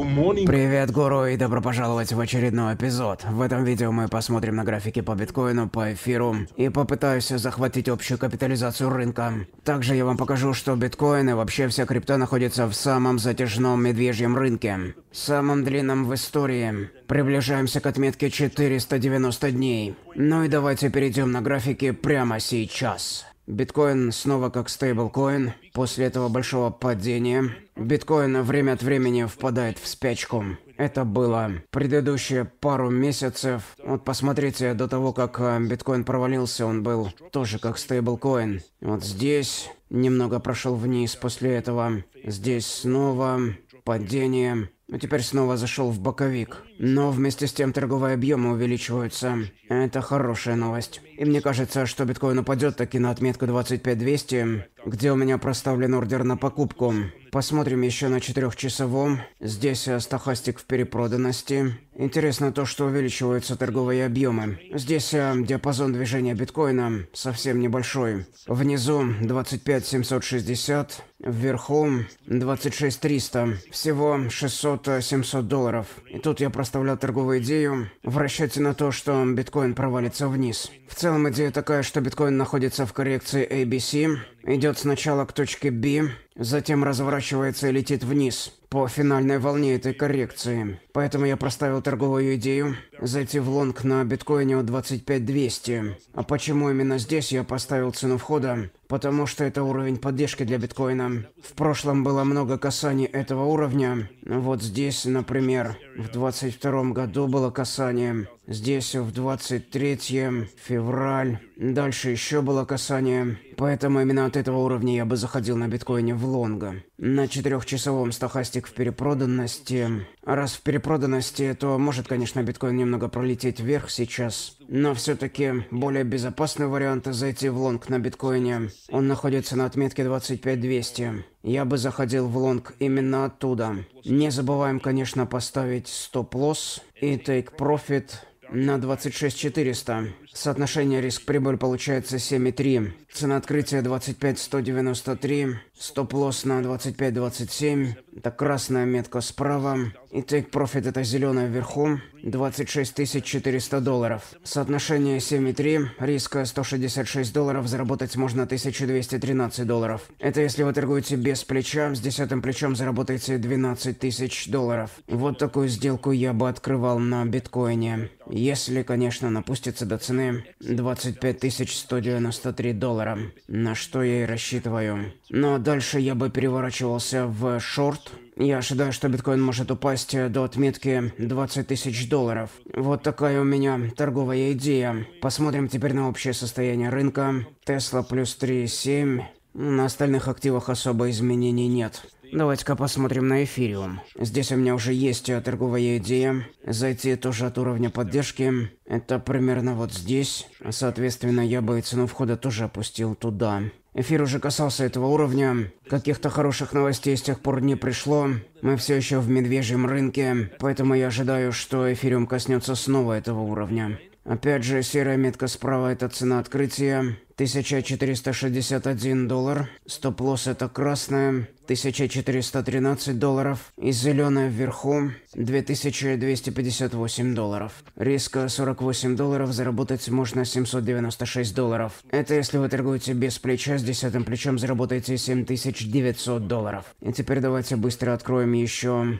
Привет, гуру, и добро пожаловать в очередной эпизод. В этом видео мы посмотрим на графики по биткоину, по эфиру и попытаюсь захватить общую капитализацию рынка. Также я вам покажу, что биткоин и вообще вся крипта находится в самом затяжном медвежьем рынке. Самом длинном в истории. Приближаемся к отметке 490 дней. Ну и давайте перейдем на графики прямо сейчас. Биткоин снова как стейблкоин. После этого большого падения биткоин время от времени впадает в спячку. Это было предыдущие пару месяцев. Вот посмотрите, до того, как э, биткоин провалился, он был тоже как стейблкоин. Вот здесь немного прошел вниз после этого. Здесь снова падение. А теперь снова зашел в боковик. Но вместе с тем торговые объемы увеличиваются. Это хорошая новость. И мне кажется, что биткоин упадет таки на отметку 25200 где у меня проставлен ордер на покупку. Посмотрим еще на четырехчасовом. Здесь стахастик в перепроданности. Интересно то, что увеличиваются торговые объемы. Здесь э, диапазон движения биткоина совсем небольшой. Внизу 25760, вверху 26300. Всего 600-700 долларов. И тут я проставлял торговую идею в расчете на то, что биткоин провалится вниз. В целом идея такая, что биткоин находится в коррекции ABC, идет сначала к точке B, затем разворачивается и летит вниз по финальной волне этой коррекции. Поэтому я проставил торговую идею зайти в лонг на биткоине от 25200. А почему именно здесь я поставил цену входа? Потому что это уровень поддержки для биткоина. В прошлом было много касаний этого уровня. Вот здесь, например, в 22 году было касание. Здесь в 23 февраль. Дальше еще было касание. Поэтому именно от этого уровня я бы заходил на биткоине в лонга. На четырехчасовом стахастике достиг в перепроданности. Раз в перепроданности, то может, конечно, биткоин немного пролететь вверх сейчас. Но все-таки более безопасный вариант зайти в лонг на биткоине. Он находится на отметке 25200. Я бы заходил в лонг именно оттуда. Не забываем, конечно, поставить стоп-лосс и take profit на 26400. Соотношение риск-прибыль получается 7,3. Цена открытия 25,193. Стоп-лосс на 25,27. Это красная метка справа. И тейк профит это зеленая вверху. 26 400 долларов. Соотношение 7,3. Риска 166 долларов. Заработать можно 1213 долларов. Это если вы торгуете без плеча. С десятым плечом заработаете 12 тысяч долларов. Вот такую сделку я бы открывал на биткоине. Если, конечно, напустится до цены цены 25 193 доллара, на что я и рассчитываю. Но дальше я бы переворачивался в шорт. Я ожидаю, что биткоин может упасть до отметки 20 тысяч долларов. Вот такая у меня торговая идея. Посмотрим теперь на общее состояние рынка. Тесла плюс 3,7. На остальных активах особо изменений нет. Давайте-ка посмотрим на эфириум. Здесь у меня уже есть э, торговая идея. Зайти тоже от уровня поддержки. Это примерно вот здесь. Соответственно, я бы цену входа тоже опустил туда. Эфир уже касался этого уровня. Каких-то хороших новостей с тех пор не пришло. Мы все еще в медвежьем рынке, поэтому я ожидаю, что эфириум коснется снова этого уровня. Опять же, серая метка справа – это цена открытия. 1461 доллар. Стоп-лосс – это красная. 1413 долларов. И зеленая вверху – 2258 долларов. Риска 48 долларов, заработать можно 796 долларов. Это если вы торгуете без плеча, с десятым плечом заработаете 7900 долларов. И теперь давайте быстро откроем еще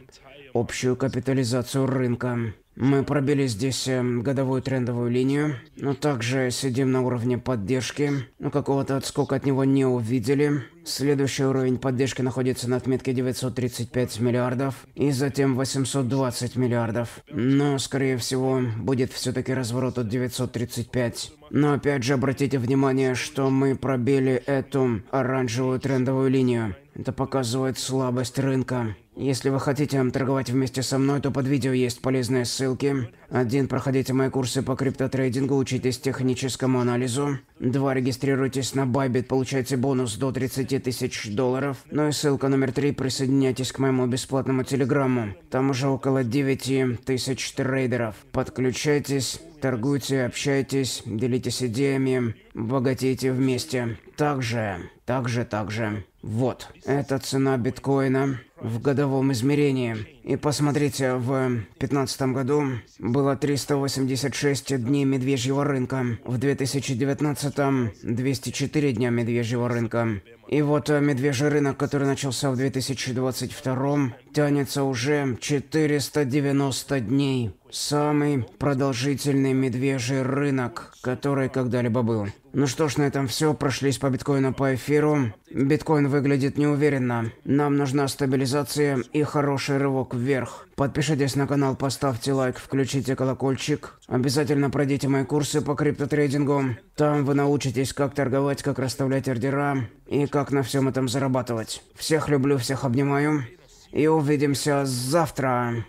общую капитализацию рынка. Мы пробили здесь эм, годовую трендовую линию, но также сидим на уровне поддержки, но какого-то отскока от него не увидели. Следующий уровень поддержки находится на отметке 935 миллиардов и затем 820 миллиардов. Но, скорее всего, будет все-таки разворот от 935. Но опять же, обратите внимание, что мы пробили эту оранжевую трендовую линию. Это показывает слабость рынка. Если вы хотите торговать вместе со мной, то под видео есть полезные ссылки. Один, Проходите мои курсы по криптотрейдингу, учитесь техническому анализу. Два, Регистрируйтесь на Bybit, получайте бонус до 30 тысяч долларов. Ну и ссылка номер три, Присоединяйтесь к моему бесплатному телеграмму. Там уже около 9 тысяч трейдеров. Подключайтесь. Торгуйте, общайтесь, делитесь идеями, богатейте вместе. Также, также, также. Вот. Это цена биткоина в годовом измерении. И посмотрите, в 2015 году было 386 дней медвежьего рынка, в 2019 204 дня медвежьего рынка. И вот э, медвежий рынок, который начался в 2022, тянется уже 490 дней. Самый продолжительный медвежий рынок, который когда-либо был. Ну что ж, на этом все. Прошлись по биткоину по эфиру. Биткоин выглядит неуверенно. Нам нужна стабилизация и хороший рывок вверх. Подпишитесь на канал, поставьте лайк, включите колокольчик. Обязательно пройдите мои курсы по криптотрейдингу. Там вы научитесь, как торговать, как расставлять ордера и как на всем этом зарабатывать. Всех люблю, всех обнимаю. И увидимся завтра.